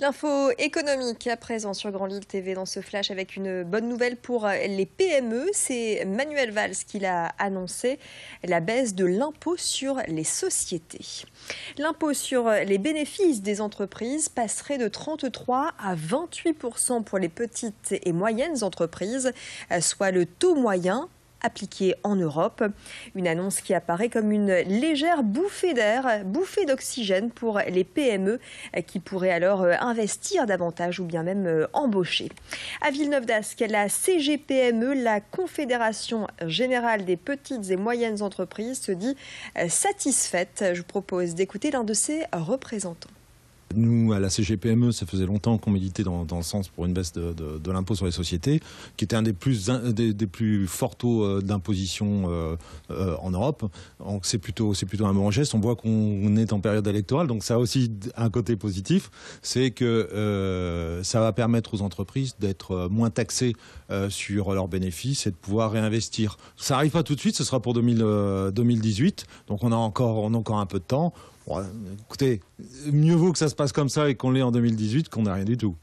L'info économique à présent sur Grand Lille TV dans ce flash avec une bonne nouvelle pour euh, les PME. C'est Manuel Valls qui l'a annoncé, la baisse de l'impôt sur les sociétés. L'impôt sur les bénéfices des entreprises passerait de 33 à 28 pour les petites et moyennes entreprises, euh, soit le taux moyen appliquée en Europe. Une annonce qui apparaît comme une légère bouffée d'air, bouffée d'oxygène pour les PME qui pourraient alors euh, investir davantage ou bien même euh, embaucher. À Villeneuve d'Ascq, la CGPME, la Confédération générale des petites et moyennes entreprises, se dit euh, satisfaite. Je vous propose d'écouter l'un de ses représentants nous, à la CGPME, ça faisait longtemps qu'on méditait dans, dans le sens pour une baisse de, de, l'impôt sur les sociétés, qui était un des plus, des, plus forts taux euh, d'imposition euh, euh, en Europe. c'est plutôt, plutôt un bon geste. On voit qu'on est en période électorale, donc ça a aussi un côté positif, c'est que ça va permettre aux entreprises d'être moins taxées sur leurs bénéfices et de pouvoir réinvestir. Ça n'arrive pas tout de suite, ce sera pour 2018, donc on a encore, on a encore un peu de temps écoutez, mieux vaut que ça se passe comme ça et qu'on l'ait en 2018 qu'on n'a rien du tout.